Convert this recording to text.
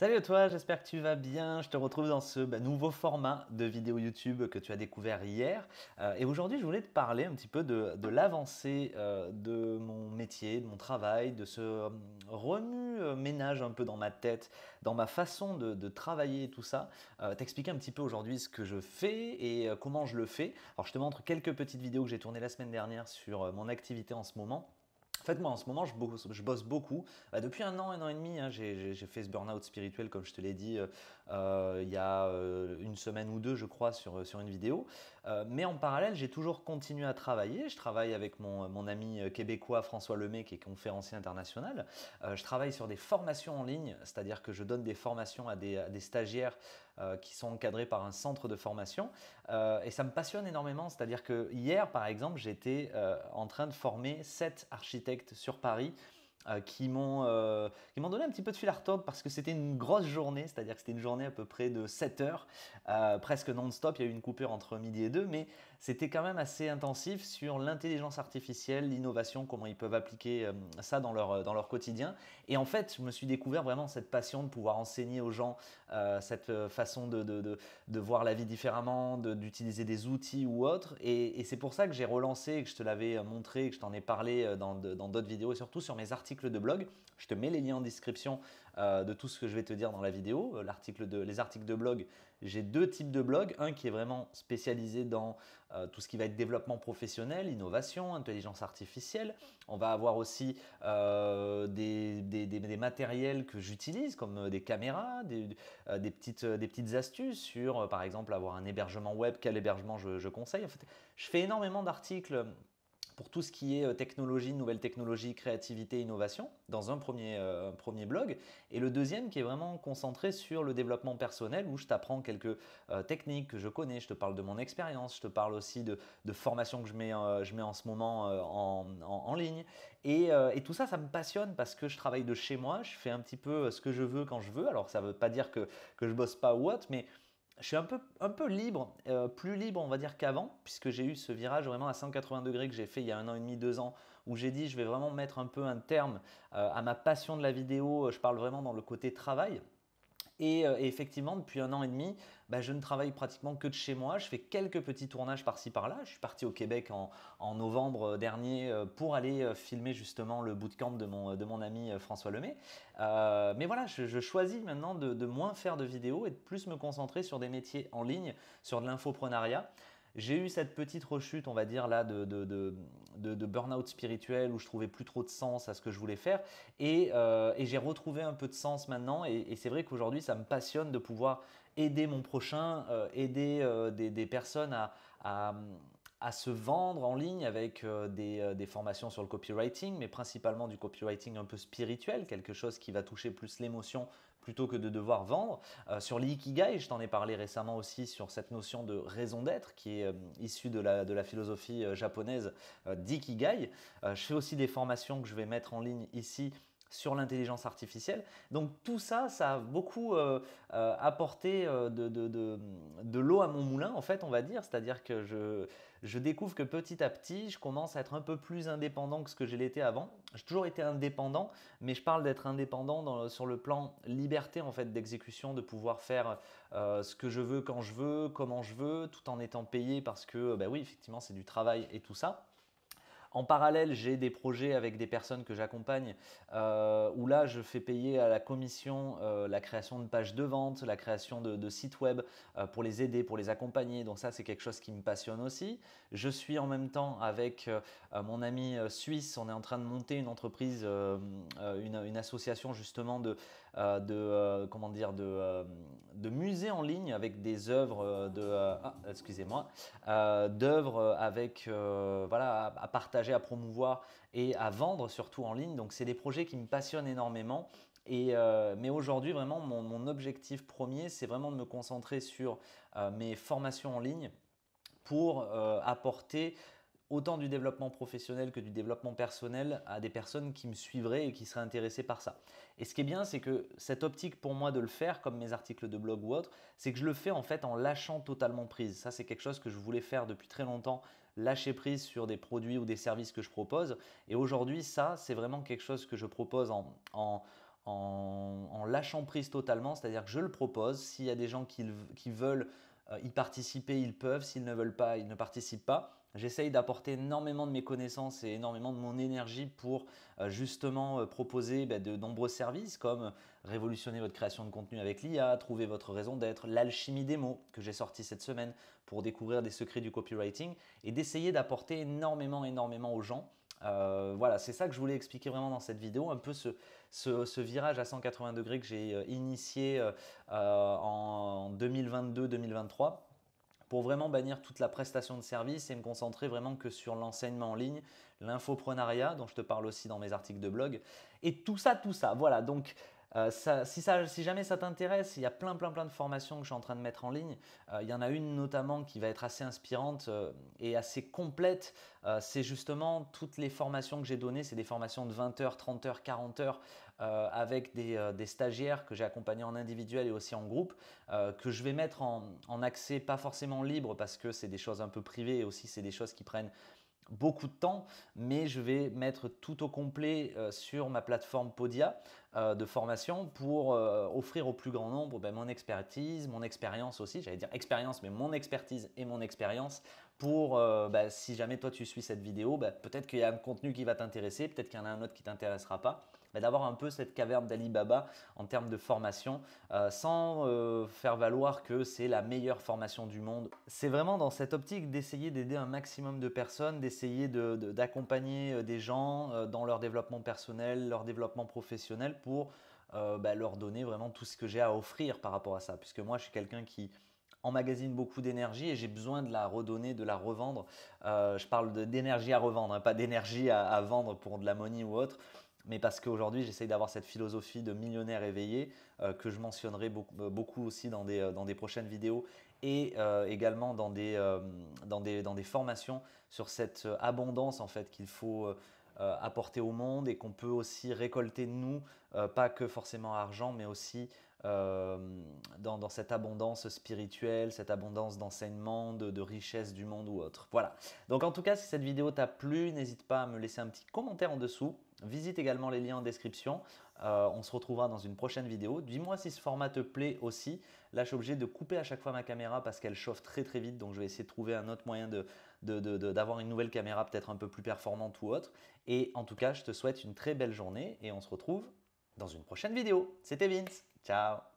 Salut à toi, j'espère que tu vas bien. Je te retrouve dans ce bah, nouveau format de vidéo YouTube que tu as découvert hier. Euh, et aujourd'hui, je voulais te parler un petit peu de, l'avancée euh, de mon métier, de mon travail, de ce euh, remue-ménage un peu dans ma tête, dans ma façon de, de travailler et tout ça. T'expliquer un petit peu aujourd'hui ce que je fais et comment je le fais. Alors, je te montre quelques petites vidéos que j'ai tournées la semaine dernière sur mon activité en ce moment. En moi, en ce moment, je bosse, je bosse beaucoup. Bah, depuis un an, un an et demi, hein, j'ai fait ce burn-out spirituel, comme je te l'ai dit, euh, il y a euh, une semaine ou deux, je crois, sur, sur une vidéo. Euh, mais en parallèle, j'ai toujours continué à travailler. Je travaille avec mon, mon ami québécois François Lemay, qui est conférencier international. je travaille sur des formations en ligne, c'est-à-dire que je donne des formations à des, à des stagiaires euh, qui sont encadrés par un centre de formation. Euh, et ça me passionne énormément. C'est-à-dire que hier, par exemple, j'étais euh, en train de former sept architectes sur Paris euh, euh, qui m'ont donné un petit peu de fil à retordre parce que c'était une grosse journée, c'est-à-dire que c'était une journée à peu près de 7 heures, euh, presque non-stop, il y a eu une coupure entre midi et 2, mais c'était quand même assez intensif sur l'intelligence artificielle, l'innovation, comment ils peuvent appliquer ça dans leur, dans leur quotidien. Et en fait, je me suis découvert vraiment cette passion de pouvoir enseigner aux gens cette façon de, de, de, voir la vie différemment, d'utiliser des outils ou autre. Et, et c'est pour ça que j'ai relancé, que je te l'avais montré, que je t'en ai parlé dans d'autres vidéos, et surtout sur mes articles de blog. Je te mets les liens en description euh, de tout ce que je vais te dire dans la vidéo. Euh, l'article de, les articles de blog, j'ai deux types de blogs. Un qui est vraiment spécialisé dans euh, tout ce qui va être développement professionnel, innovation, intelligence artificielle. On va avoir aussi des, des, matériels que j'utilise comme des caméras, des, petites, des petites astuces sur, par exemple, avoir un hébergement web, quel hébergement je, je conseille. En fait, je fais énormément d'articles pour tout ce qui est euh, technologie, nouvelle technologie, créativité, innovation, dans un premier, euh, premier blog, et le deuxième qui est vraiment concentré sur le développement personnel, où je t'apprends quelques euh, techniques que je connais, je te parle de mon expérience, je te parle aussi de, de formations que je mets, je mets en ce moment en, en, ligne, et, tout ça, ça me passionne parce que je travaille de chez moi, je fais un petit peu ce que je veux quand je veux, alors ça ne veut pas dire que, que je bosse pas ou autre, mais je suis un peu, un peu libre, euh, plus libre on va dire qu'avant, puisque j'ai eu ce virage vraiment à 180 degrés que j'ai fait il y a un an et demi, deux ans, où j'ai dit je vais vraiment mettre un peu un terme euh, à ma passion de la vidéo, je parle vraiment dans le côté travail, euh, et, effectivement, depuis un an et demi, bah, je ne travaille pratiquement que de chez moi. Je fais quelques petits tournages par-ci par-là. Je suis parti au Québec en, novembre euh, dernier euh, pour aller filmer justement le bootcamp de mon, de mon ami François Lemay. mais voilà, je, choisis maintenant de, de, moins faire de vidéos et de plus me concentrer sur des métiers en ligne, sur de l'infoprenariat. J'ai eu cette petite rechute, on va dire, là, de, de, burn-out spirituel où je trouvais plus trop de sens à ce que je voulais faire. Et, euh, j'ai retrouvé un peu de sens maintenant. Et, c'est vrai qu'aujourd'hui, ça me passionne de pouvoir aider mon prochain, euh, aider euh, des, personnes à, à se vendre en ligne avec euh, euh, des, formations sur le copywriting, mais principalement du copywriting un peu spirituel, quelque chose qui va toucher plus l'émotion plutôt que de devoir vendre. Euh, sur l'ikigai, je t'en ai parlé récemment aussi sur cette notion de raison d'être qui est issue de la, de la philosophie japonaise d'ikigai. je fais aussi des formations que je vais mettre en ligne ici sur l'intelligence artificielle. Donc tout ça, ça a beaucoup euh, euh, apporté euh, de, l'eau à mon moulin, en fait, on va dire. C'est-à-dire que je, découvre que petit à petit, je commence à être un peu plus indépendant que ce que j'ai l'été avant. J'ai toujours été indépendant, mais je parle d'être indépendant sur le plan liberté, en fait, d'exécution, de pouvoir faire ce que je veux quand je veux, comment je veux, tout en étant payé parce que, ben oui, effectivement, c'est du travail et tout ça. En parallèle, j'ai des projets avec des personnes que j'accompagne euh, où là, je fais payer à la commission euh, la création de pages de vente, la création de, sites web euh, pour les aider, pour les accompagner. Donc ça, c'est quelque chose qui me passionne aussi. Je suis en même temps avec mon ami suisse, on est en train de monter une entreprise, une, association justement de, de comment dire, de, musées en ligne avec des œuvres de, ah, excusez-moi, d'œuvres avec voilà à partager à promouvoir et à vendre surtout en ligne. Donc c'est des projets qui me passionnent énormément. Et, euh, mais aujourd'hui, vraiment, mon, objectif premier, c'est vraiment de me concentrer sur euh, mes formations en ligne pour euh, apporter autant du développement professionnel que du développement personnel à des personnes qui me suivraient et qui seraient intéressées par ça. Et ce qui est bien, c'est que cette optique pour moi de le faire, comme mes articles de blog ou autre, c'est que je le fais en fait en lâchant totalement prise. Ça, c'est quelque chose que je voulais faire depuis très longtemps, lâcher prise sur des produits ou des services que je propose. Et aujourd'hui, ça, c'est vraiment quelque chose que je propose en, en lâchant prise totalement, c'est-à-dire que je le propose, s'il y a des gens qui veulent euh, y participer, ils peuvent. S'ils ne veulent pas, ils ne participent pas. J'essaye d'apporter énormément de mes connaissances et énormément de mon énergie pour euh, justement euh, proposer bah, de nombreux services comme révolutionner votre création de contenu avec l'IA, trouver votre raison d'être, l'alchimie des mots que j'ai sorti cette semaine pour découvrir des secrets du copywriting et d'essayer d'apporter énormément, énormément aux gens euh, voilà, c'est ça que je voulais expliquer vraiment dans cette vidéo, un peu ce, virage à 180 degrés que j'ai euh, initié euh, en 2022-2023 pour vraiment bannir toute la prestation de service et me concentrer vraiment que sur l'enseignement en ligne, l'infoprenariat dont je te parle aussi dans mes articles de blog. Et tout ça, tout ça, voilà, donc euh, si, jamais ça t'intéresse, il y a plein plein plein de formations que je suis en train de mettre en ligne. Euh, il y en a une notamment qui va être assez inspirante euh, et assez complète. c'est justement toutes les formations que j'ai données, c'est des formations de 20 heures, 30 heures, 40 heures avec des, stagiaires que j'ai accompagnés en individuel et aussi en groupe que je vais mettre en accès pas forcément libre parce que c'est des choses un peu privées et aussi c'est des choses qui prennent beaucoup de temps, mais je vais mettre tout au complet euh, sur ma plateforme Podia euh, de formation pour euh, offrir au plus grand nombre ben, mon expertise, mon expérience aussi, j'allais dire expérience, mais mon expertise et mon expérience pour, ben, si jamais toi tu suis cette vidéo, ben, peut-être qu'il y a un contenu qui va t'intéresser, peut-être qu'il y en a un autre qui t'intéressera pas. Bah, d'avoir un peu cette caverne d'Alibaba en termes de formation, euh, sans euh, faire valoir que c'est la meilleure formation du monde. C'est vraiment dans cette optique d'essayer d'aider un maximum de personnes, d'essayer d'accompagner euh, des gens dans leur développement personnel, leur développement professionnel, pour bah, leur donner vraiment tout ce que j'ai à offrir par rapport à ça. Puisque moi, je suis quelqu'un qui emmagasine beaucoup d'énergie et j'ai besoin de la redonner, de la revendre. je parle d'énergie à revendre, hein, pas d'énergie à, à, vendre pour de la money ou autre mais parce qu'aujourd'hui j'essaye d'avoir cette philosophie de millionnaire éveillé euh, que je mentionnerai beaucoup, euh, aussi euh, dans des, prochaines vidéos et également dans des, formations sur cette abondance en fait qu'il faut apporter au monde et qu'on peut aussi récolter nous, pas que forcément argent, mais aussi dans, cette abondance spirituelle, cette abondance d'enseignement, de, de richesse du monde ou autre. Voilà. Donc en tout cas, si cette vidéo t'a plu, n'hésite pas à me laisser un petit commentaire en dessous Visite également les liens en description. Euh, on se retrouvera dans une prochaine vidéo. Dis-moi si ce format te plaît aussi. Là, je suis obligé de couper à chaque fois ma caméra parce qu'elle chauffe très très vite. Donc, je vais essayer de trouver un autre moyen d'avoir de, une nouvelle caméra peut-être un peu plus performante ou autre. Et en tout cas, je te souhaite une très belle journée et on se retrouve dans une prochaine vidéo. C'était Vince. Ciao